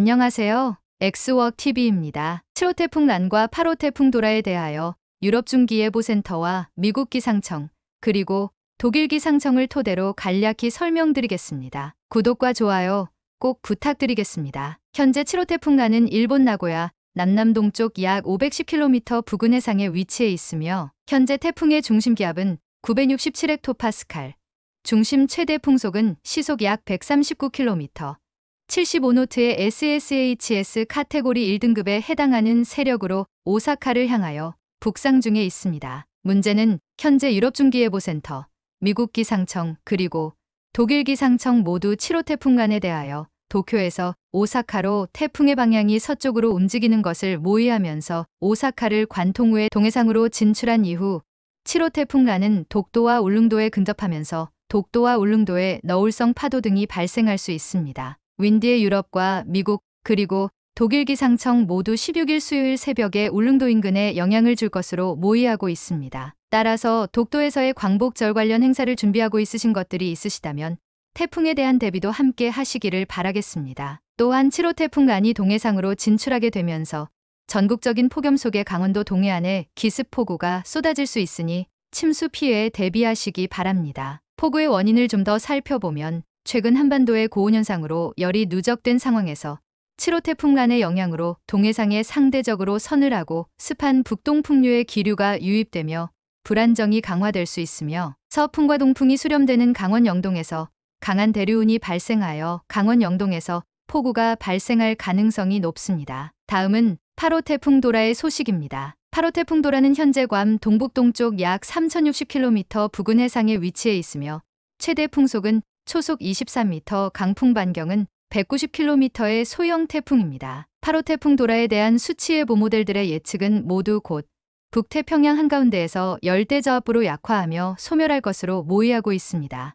안녕하세요. 엑스웍 TV입니다. 7호 태풍 난과 8호 태풍 도라에 대하여 유럽 중기예보센터와 미국 기상청 그리고 독일 기상청을 토대로 간략히 설명드리겠습니다. 구독과 좋아요 꼭 부탁드리겠습니다. 현재 7호 태풍 난은 일본 나고야 남남동쪽 약 510km 부근 해상에 위치해 있으며 현재 태풍의 중심 기압은 967헥토파스칼, 중심 최대 풍속은 시속 약 139km, 75노트의 SSHS 카테고리 1등급에 해당하는 세력으로 오사카를 향하여 북상 중에 있습니다. 문제는 현재 유럽중기예보센터, 미국 기상청 그리고 독일 기상청 모두 7호 태풍간에 대하여 도쿄에서 오사카로 태풍의 방향이 서쪽으로 움직이는 것을 모의하면서 오사카를 관통 후에 동해상으로 진출한 이후 7호 태풍간은 독도와 울릉도에 근접하면서 독도와 울릉도에 너울성 파도 등이 발생할 수 있습니다. 윈디의 유럽과 미국 그리고 독일 기상청 모두 16일 수요일 새벽에 울릉도 인근에 영향을 줄 것으로 모의하고 있습니다. 따라서 독도에서의 광복절 관련 행사를 준비하고 있으신 것들이 있으시다면 태풍에 대한 대비도 함께 하시기를 바라겠습니다. 또한 7호 태풍간이 동해상으로 진출하게 되면서 전국적인 폭염 속에 강원도 동해안에 기습폭우가 쏟아질 수 있으니 침수 피해에 대비하시기 바랍니다. 폭우의 원인을 좀 더 살펴보면 최근 한반도의 고온현상으로 열이 누적된 상황에서 7호 태풍란의 영향으로 동해상에 상대적으로 서늘하고 습한 북동풍류의 기류가 유입되며 불안정이 강화될 수 있으며 서풍과 동풍이 수렴되는 강원 영동에서 강한 대류운이 발생하여 강원 영동에서 폭우가 발생할 가능성이 높습니다. 다음은 8호 태풍 도라의 소식입니다. 8호 태풍 도라는 현재 괌 동북동쪽 약 3060km 부근 해상에 위치해 있으며 최대 풍속은 초속 24m 강풍 반경은 190km의 소형 태풍입니다. 8호 태풍 도라에 대한 수치의 보모델들의 예측은 모두 곧 북태평양 한가운데에서 열대저압으로 약화하며 소멸할 것으로 모의하고 있습니다.